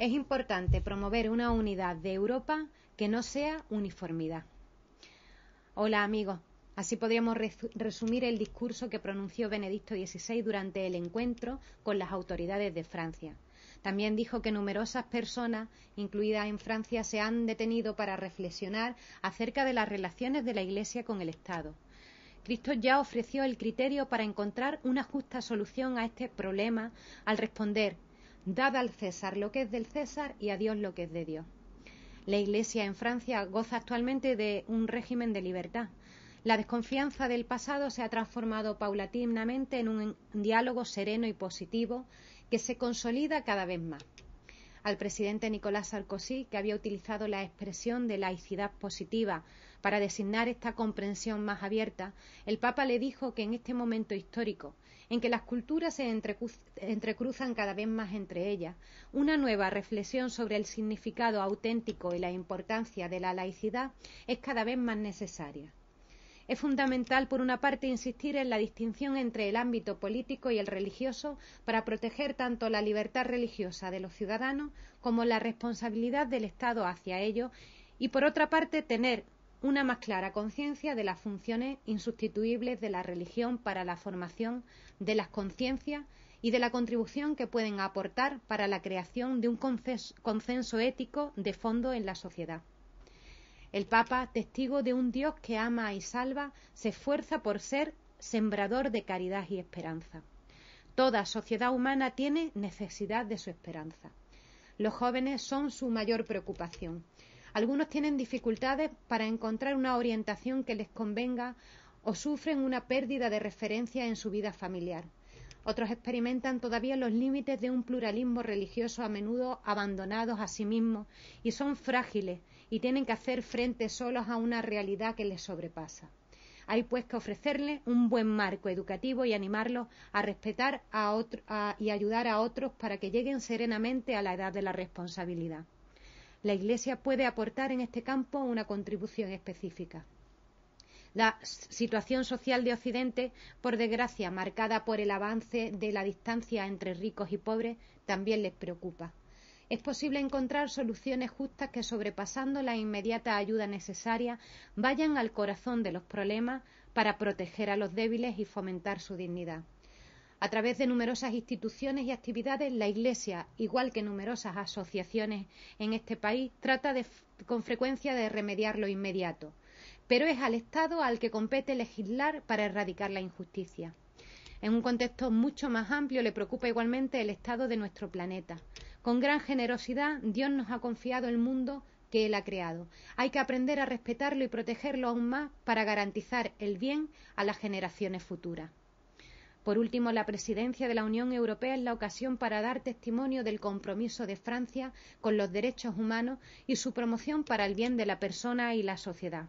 Es importante promover una unidad de Europa que no sea uniformidad. Hola amigos, así podríamos resumir el discurso que pronunció Benedicto XVI durante el encuentro con las autoridades de Francia. También dijo que numerosas personas, incluidas en Francia, se han detenido para reflexionar acerca de las relaciones de la Iglesia con el Estado. Cristo ya ofreció el criterio para encontrar una justa solución a este problema al responder Dada al César lo que es del César y a Dios lo que es de Dios. La Iglesia en Francia goza actualmente de un régimen de libertad. La desconfianza del pasado se ha transformado paulatinamente en un diálogo sereno y positivo que se consolida cada vez más al presidente Nicolás Sarkozy, que había utilizado la expresión de laicidad positiva para designar esta comprensión más abierta, el Papa le dijo que en este momento histórico, en que las culturas se entrecruzan cada vez más entre ellas, una nueva reflexión sobre el significado auténtico y la importancia de la laicidad es cada vez más necesaria. Es fundamental, por una parte, insistir en la distinción entre el ámbito político y el religioso para proteger tanto la libertad religiosa de los ciudadanos como la responsabilidad del Estado hacia ellos y, por otra parte, tener una más clara conciencia de las funciones insustituibles de la religión para la formación de las conciencias y de la contribución que pueden aportar para la creación de un consenso ético de fondo en la sociedad. El Papa, testigo de un Dios que ama y salva, se esfuerza por ser sembrador de caridad y esperanza. Toda sociedad humana tiene necesidad de su esperanza. Los jóvenes son su mayor preocupación. Algunos tienen dificultades para encontrar una orientación que les convenga o sufren una pérdida de referencia en su vida familiar. Otros experimentan todavía los límites de un pluralismo religioso a menudo abandonados a sí mismos y son frágiles y tienen que hacer frente solos a una realidad que les sobrepasa. Hay pues que ofrecerles un buen marco educativo y animarlos a respetar y ayudar a otros para que lleguen serenamente a la edad de la responsabilidad. La Iglesia puede aportar en este campo una contribución específica. La situación social de Occidente, por desgracia, marcada por el avance de la distancia entre ricos y pobres, también les preocupa. Es posible encontrar soluciones justas que, sobrepasando la inmediata ayuda necesaria, vayan al corazón de los problemas para proteger a los débiles y fomentar su dignidad. A través de numerosas instituciones y actividades, la Iglesia, igual que numerosas asociaciones en este país, trata con frecuencia de remediar lo inmediato, pero es al Estado al que compete legislar para erradicar la injusticia. En un contexto mucho más amplio le preocupa igualmente el estado de nuestro planeta. Con gran generosidad Dios nos ha confiado el mundo que Él ha creado. Hay que aprender a respetarlo y protegerlo aún más para garantizar el bien a las generaciones futuras. Por último, la presidencia de la Unión Europea es la ocasión para dar testimonio del compromiso de Francia con los derechos humanos y su promoción para el bien de la persona y la sociedad.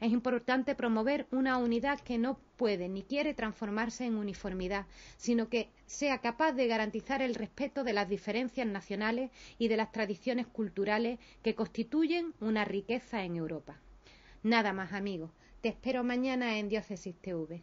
Es importante promover una unidad que no puede ni quiere transformarse en uniformidad, sino que sea capaz de garantizar el respeto de las diferencias nacionales y de las tradiciones culturales que constituyen una riqueza en Europa. Nada más, amigos. Te espero mañana en Diócesis TV.